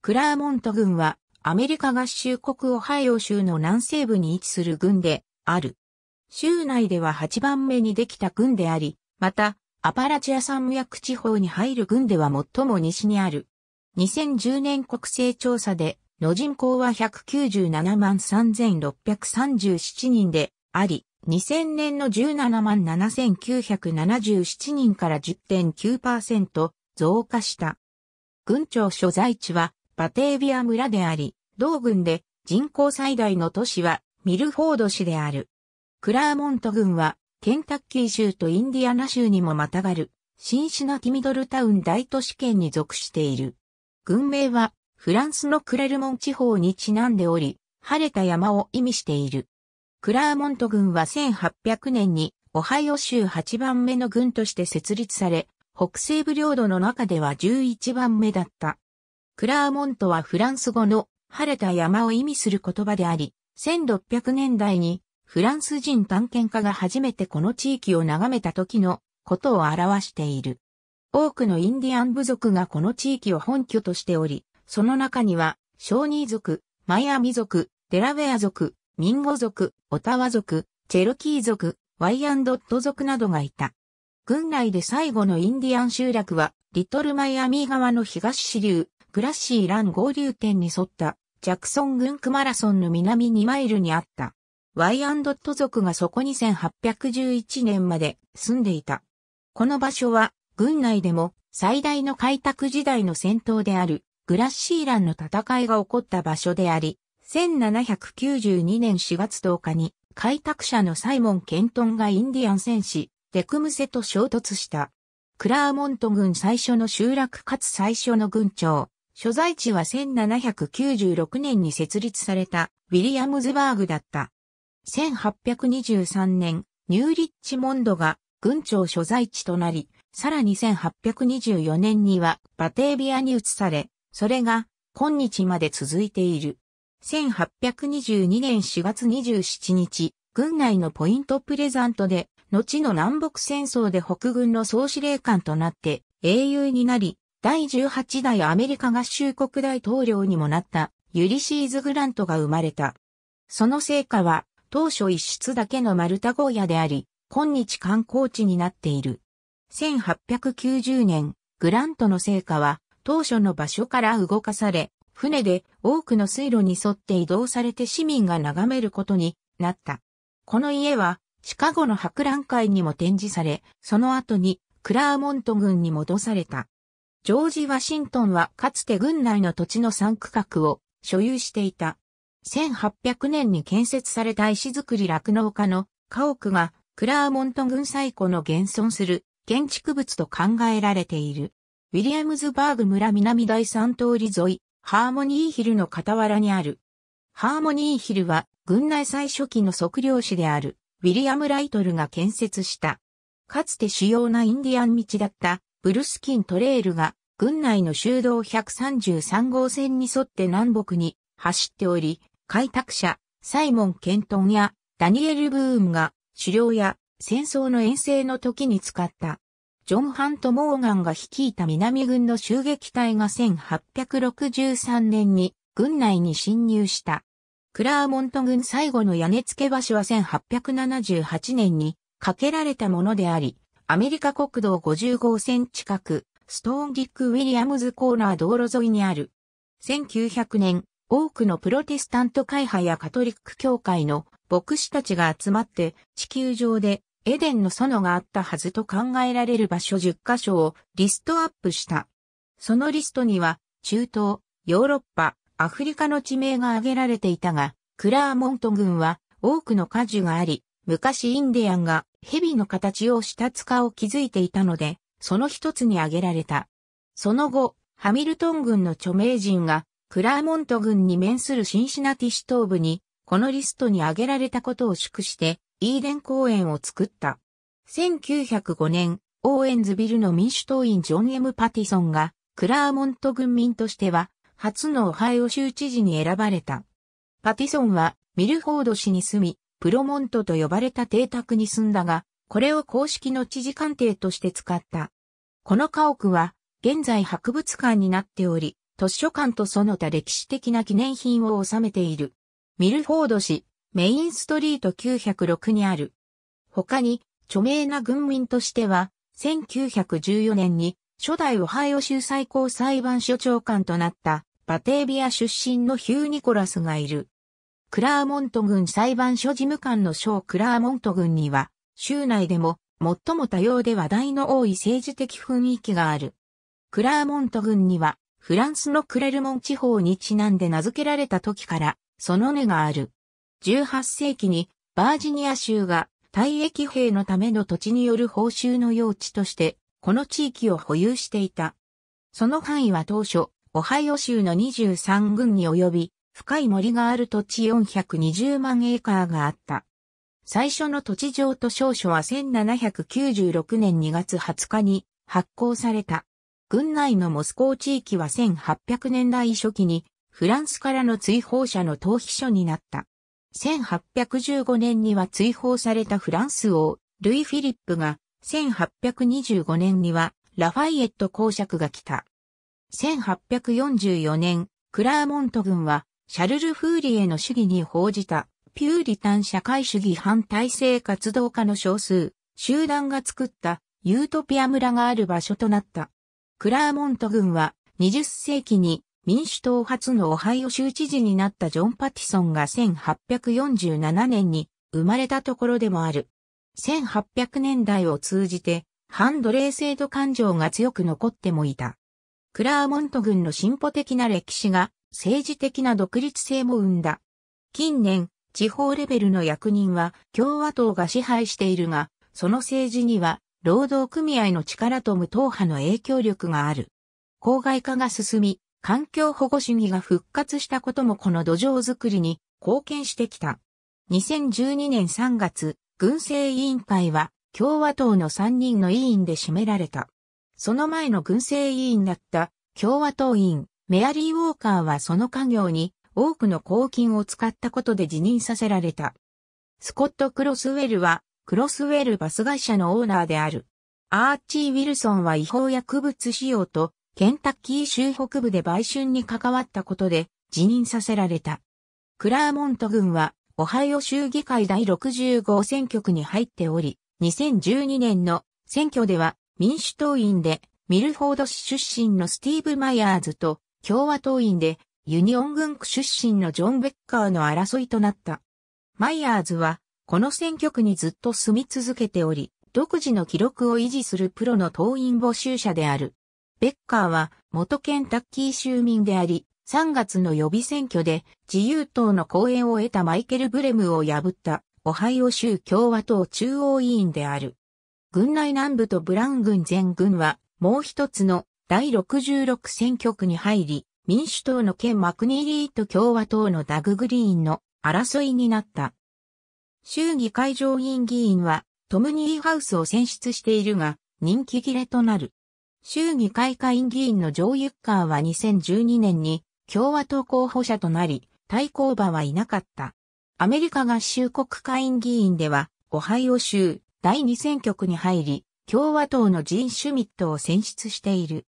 クラーモント軍はアメリカ合衆国オハイオ州の南西部に位置する軍である。州内では8番目にできた軍であり、またアパラチア山脈地方に入る軍では最も西にある。2010年国勢調査での人口は197万3637人であり、2000年の17万7977人から10.9%増加した。軍庁所在地はバテービア村であり、同郡で人口最大の都市はミルフォード市である。クラーモント郡はケンタッキー州とインディアナ州にもまたがるシンシナティミドルタウン大都市圏に属している。郡名はフランスのクレルモン地方にちなんでおり、晴れた山を意味している。クラーモント郡は1800年にオハイオ州8番目の郡として設立され、北西部領土の中では11番目だった。クラーモントはフランス語の晴れた山を意味する言葉であり、1600年代にフランス人探検家が初めてこの地域を眺めた時のことを表している。多くのインディアン部族がこの地域を本拠としており、その中には、ショーニー族、マイアミ族、デラウェア族、ミンゴ族、オタワ族、チェロキー族、ワイアンドット族などがいた。軍内で最後のインディアン集落は、リトルマイアミー側の東支流、グラッシーラン合流点に沿ったジャクソン軍区マラソンの南2マイルにあった。y ト族がそこに1811年まで住んでいた。この場所は、軍内でも最大の開拓時代の戦闘であるグラッシーランの戦いが起こった場所であり、1792年4月10日に開拓者のサイモン・ケントンがインディアン戦士、デクムセと衝突した。クラーモント軍最初の集落かつ最初の軍長、所在地は1796年に設立されたウィリアムズバーグだった。1823年、ニューリッチモンドが軍庁所在地となり、さらに1824年にはバテービアに移され、それが今日まで続いている。1822年4月27日、軍内のポイントプレザントで、後の南北戦争で北軍の総司令官となって英雄になり、第18代アメリカ合衆国大統領にもなったユリシーズ・グラントが生まれた。その成果は当初一室だけの丸太小屋であり、今日観光地になっている。1890年、グラントの成果は当初の場所から動かされ、船で多くの水路に沿って移動されて市民が眺めることになった。この家はシカゴの博覧会にも展示され、その後にクラーモント郡に戻された。ジョージ・ワシントンはかつて軍内の土地の3区画を所有していた。1800年に建設された石造り酪農家の家屋がクラーモント軍最古の現存する建築物と考えられている。ウィリアムズバーグ村南第3通り沿い、ハーモニーヒルの傍らにある。ハーモニーヒルは軍内最初期の測量士であるウィリアム・ライトルが建設した。かつて主要なインディアン道だったブルスキントレールが軍内の修道133号線に沿って南北に走っており、開拓者、サイモン・ケントンやダニエル・ブームが狩猟や戦争の遠征の時に使った。ジョン・ハント・モーガンが率いた南軍の襲撃隊が1863年に軍内に侵入した。クラーモント軍最後の屋根付け橋は1878年に架けられたものであり、アメリカ国道50号線近く、ストーンディック・ウィリアムズコーナー道路沿いにある。1900年、多くのプロテスタント会派やカトリック教会の牧師たちが集まって地球上でエデンの園があったはずと考えられる場所10カ所をリストアップした。そのリストには中東、ヨーロッパ、アフリカの地名が挙げられていたが、クラーモント群は多くの果樹があり、昔インディアンが蛇の形をした塚を築いていたので、その一つに挙げられた。その後、ハミルトン軍の著名人が、クラーモント軍に面するシンシナティ市東部に、このリストに挙げられたことを祝して、イーデン公園を作った。1905年、オーエンズビルの民主党員ジョン・ M・ パティソンが、クラーモント軍民としては、初のオハイオ州知事に選ばれた。パティソンは、ミルフォード市に住み、プロモントと呼ばれた邸宅に住んだが、これを公式の知事官邸として使った。この家屋は、現在博物館になっており、図書館とその他歴史的な記念品を収めている。ミルフォード市、メインストリート906にある。他に、著名な軍民としては、1914年に、初代オハイオ州最高裁判所長官となった、バテービア出身のヒュー・ニコラスがいる。クラーモント郡裁判所事務官の小クラーモント郡には、州内でも最も多様で話題の多い政治的雰囲気がある。クラーモント郡にはフランスのクレルモン地方にちなんで名付けられた時からその根がある。18世紀にバージニア州が退役兵のための土地による報酬の用地としてこの地域を保有していた。その範囲は当初オハイオ州の23郡に及び深い森がある土地420万エーカーがあった。最初の土地上と証書は1796年2月20日に発行された。軍内のモスコー地域は1800年代初期にフランスからの追放者の逃避書になった。1815年には追放されたフランス王、ルイ・フィリップが、1825年にはラファイエット公爵が来た。1844年、クラーモント軍は、シャルル・フーリエの主義に報じた。ピューリタン社会主義反体制活動家の少数、集団が作ったユートピア村がある場所となった。クラーモント軍は20世紀に民主党初のオハイオ州知事になったジョン・パティソンが1847年に生まれたところでもある。1800年代を通じて反奴隷制度感情が強く残ってもいた。クラーモント軍の進歩的な歴史が政治的な独立性も生んだ。近年、地方レベルの役人は共和党が支配しているが、その政治には労働組合の力と無党派の影響力がある。公害化が進み、環境保護主義が復活したこともこの土壌づくりに貢献してきた。2012年3月、軍政委員会は共和党の3人の委員で占められた。その前の軍政委員だった共和党員メアリー・ウォーカーはその家業に多くの公金を使ったことで辞任させられた。スコット・クロスウェルは、クロスウェルバス会社のオーナーである。アーチー・ウィルソンは違法薬物使用と、ケンタッキー州北部で売春に関わったことで、辞任させられた。クラーモント軍は、オハイオ州議会第65選挙区に入っており、2012年の選挙では民主党員でミルフォード市出身のスティーブ・マイヤーズと共和党員でユニオン軍区出身のジョン・ベッカーの争いとなった。マイヤーズは、この選挙区にずっと住み続けており、独自の記録を維持するプロの党員募集者である。ベッカーは元ケンタッキー州民であり、3月の予備選挙で自由党の講演を得たマイケル・ブレムを破ったオハイオ州共和党中央委員である。軍内南部とブラウン軍全軍はもう一つの第66選挙区に入り、民主党のケン・マクニーリーと共和党のダグ・グリーンの争いになった。衆議会上院議員はトム・ニーハウスを選出しているが人気切れとなる。衆議会下院議員のジョー・ユッカーは2012年に共和党候補者となり、対抗馬はいなかった。アメリカ合衆国会院議員では、オハイオ州第2選挙区に入り、共和党のジン・シュミットを選出している。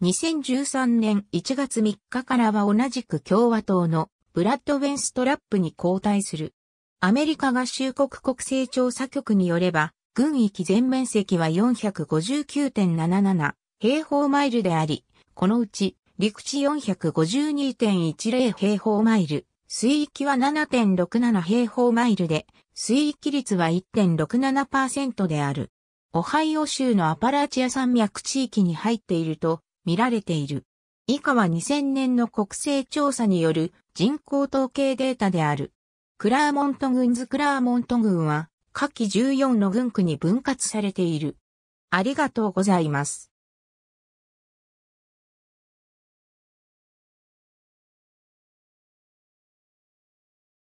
2013年1月3日からは同じく共和党のブラッド・ウェンストラップに交代する。アメリカ合衆国国勢調査局によれば、軍域全面積は459.77平方マイルであり、このうち陸地452.10平方マイル、水域は7.67平方マイルで、水域率は1.67%である。オハイオ州のアパラチア山脈地域に入っていると、見られている。以下は2000年の国勢調査による人口統計データである。クラーモント郡ズクラーモント郡は、下記14の郡区に分割されている。ありがとうございます。